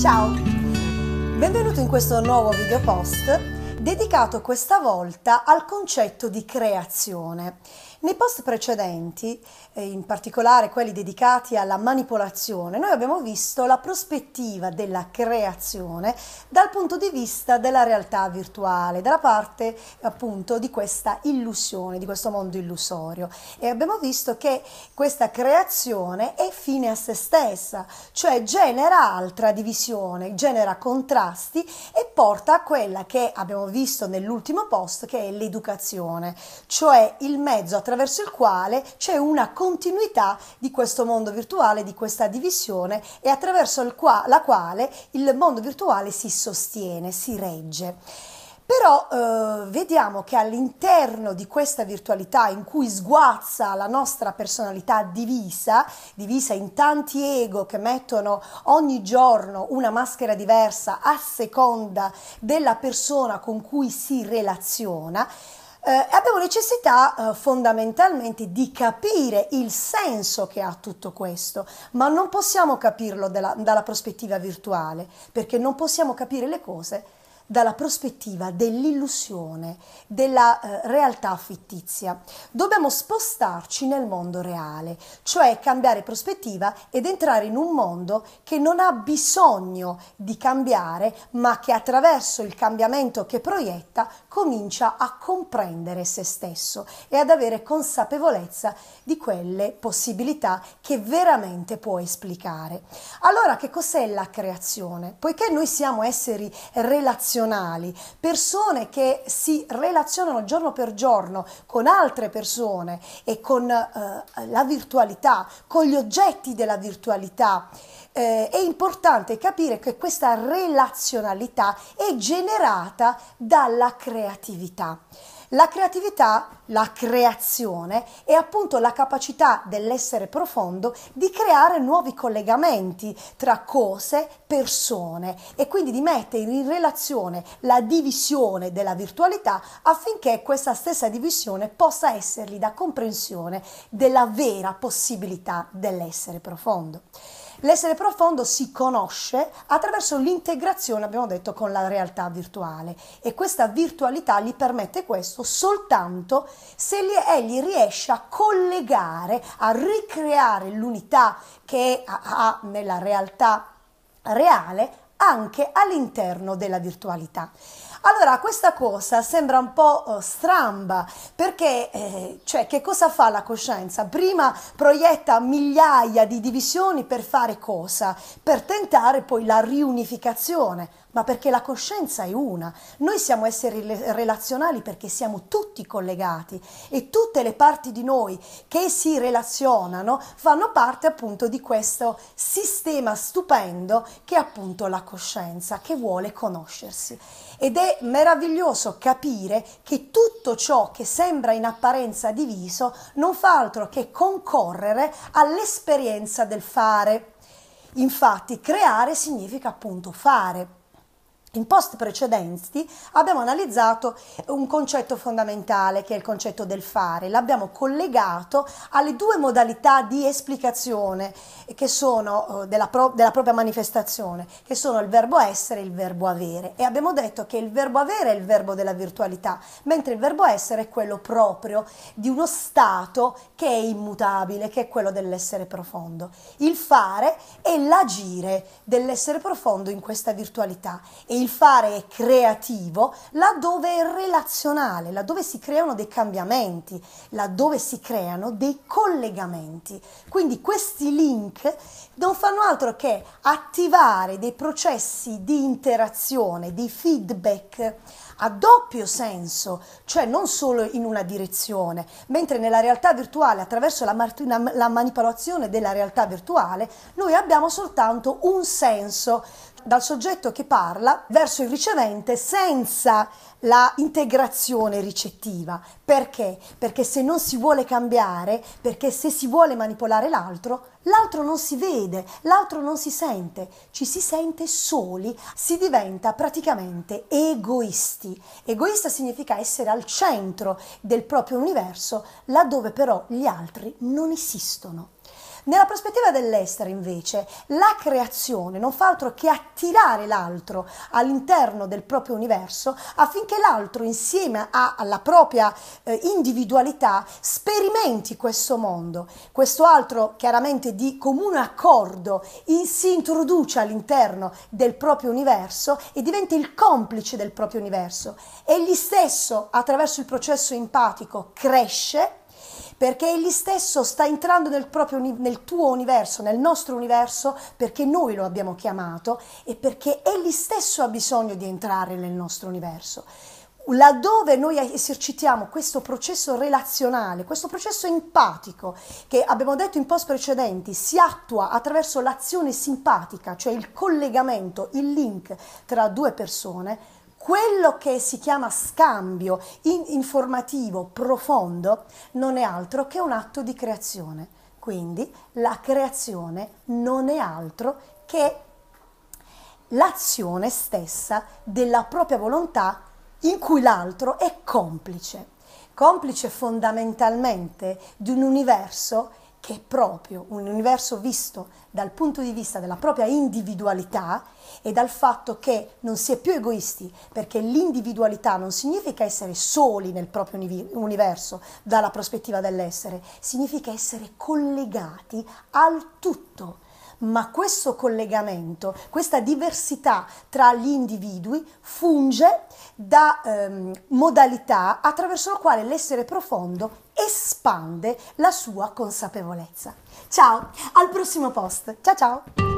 Ciao! Benvenuto in questo nuovo video post dedicato questa volta al concetto di creazione nei post precedenti, eh, in particolare quelli dedicati alla manipolazione, noi abbiamo visto la prospettiva della creazione dal punto di vista della realtà virtuale, dalla parte appunto di questa illusione, di questo mondo illusorio. E abbiamo visto che questa creazione è fine a se stessa, cioè genera altra divisione, genera contrasti e porta a quella che abbiamo visto nell'ultimo post, che è l'educazione, cioè il mezzo attraverso attraverso il quale c'è una continuità di questo mondo virtuale, di questa divisione e attraverso qua- la quale il mondo virtuale si sostiene, si regge. Però eh, vediamo che all'interno di questa virtualità in cui sguazza la nostra personalità divisa, divisa in tanti ego che mettono ogni giorno una maschera diversa a seconda della persona con cui si relaziona, eh, abbiamo necessità eh, fondamentalmente di capire il senso che ha tutto questo, ma non possiamo capirlo dalla, dalla prospettiva virtuale, perché non possiamo capire le cose dalla prospettiva dell'illusione, della eh, realtà fittizia. Dobbiamo spostarci nel mondo reale, cioè cambiare prospettiva ed entrare in un mondo che non ha bisogno di cambiare, ma che attraverso il cambiamento che proietta comincia a comprendere se stesso e ad avere consapevolezza di quelle possibilità che veramente può esplicare. Allora che cos'è la creazione? Poiché noi siamo esseri relazionali, relazionali, persone che si relazionano giorno per giorno con altre persone e con eh, la virtualità, con gli oggetti della virtualità. Eh, è importante capire che questa relazionalità è generata dalla creatività. La creatività, la creazione, è appunto la capacità dell'essere profondo di creare nuovi collegamenti tra cose, persone e quindi di mettere in relazione la divisione della virtualità affinché questa stessa divisione possa essergli da comprensione della vera possibilità dell'essere profondo. L'essere profondo si conosce attraverso l'integrazione, abbiamo detto, con la realtà virtuale e questa virtualità gli permette questo soltanto se egli riesce a collegare, a ricreare l'unità che ha nella realtà reale anche all'interno della virtualità. Allora, questa cosa sembra un po' eh, stramba, perché eh, cioè, che cosa fa la coscienza? Prima proietta migliaia di divisioni per fare cosa? Per tentare poi la riunificazione, ma perché la coscienza è una. Noi siamo esseri relazionali perché siamo tutti collegati e tutte le parti di noi che si relazionano fanno parte appunto di questo sistema stupendo che è appunto la coscienza che vuole conoscersi. Ed è è meraviglioso capire che tutto ciò che sembra in apparenza diviso non fa altro che concorrere all'esperienza del fare. Infatti, creare significa appunto fare. In post precedenti abbiamo analizzato un concetto fondamentale che è il concetto del fare, l'abbiamo collegato alle due modalità di esplicazione che sono, eh, della, pro- della, propria manifestazione, che sono il verbo essere e il verbo avere e abbiamo detto che il verbo avere è il verbo della virtualità, mentre il verbo essere è quello proprio di uno stato che è immutabile, che è quello dell'essere profondo. Il fare è l'agire dell'essere profondo in questa virtualità e il fare è creativo laddove è relazionale, laddove si creano dei cambiamenti, laddove si creano dei collegamenti. Quindi questi link non fanno altro che attivare dei processi di interazione, di feedback a doppio senso, cioè non solo in una direzione, mentre nella realtà virtuale, attraverso la, martina, la manipolazione della realtà virtuale, noi abbiamo soltanto un senso dal soggetto che parla verso il ricevente senza la integrazione ricettiva. Perché? Perché se non si vuole cambiare, perché se si vuole manipolare l'altro, l'altro non si vede, l'altro non si sente, ci si sente soli, si diventa praticamente egoisti. Egoista significa essere al centro del proprio universo, laddove però gli altri non esistono. Nella prospettiva dell'essere, invece, la creazione non fa altro che attirare l'altro all'interno del proprio universo affinché l'altro, insieme a, alla propria eh, individualità, sperimenti questo mondo. Questo altro, chiaramente di comune accordo, in, si introduce all'interno del proprio universo e diventa il complice del proprio universo. Egli stesso, attraverso il processo empatico, cresce perché egli stesso sta entrando nel, proprio, nel tuo universo, nel nostro universo, perché noi lo abbiamo chiamato e perché egli stesso ha bisogno di entrare nel nostro universo laddove noi esercitiamo questo processo relazionale, questo processo empatico che abbiamo detto in post precedenti si attua attraverso l'azione simpatica, cioè il collegamento, il link tra due persone, quello che si chiama scambio in informativo profondo non è altro che un atto di creazione. Quindi la creazione non è altro che l'azione stessa della propria volontà in cui l'altro è complice, complice fondamentalmente di un universo che è proprio un universo visto dal punto di vista della propria individualità e dal fatto che non si è più egoisti, perché l'individualità non significa essere soli nel proprio universo dalla prospettiva dell'essere, significa essere collegati al tutto. Ma questo collegamento, questa diversità tra gli individui funge da ehm, modalità attraverso la quale l'essere profondo espande la sua consapevolezza. Ciao, al prossimo post. Ciao ciao!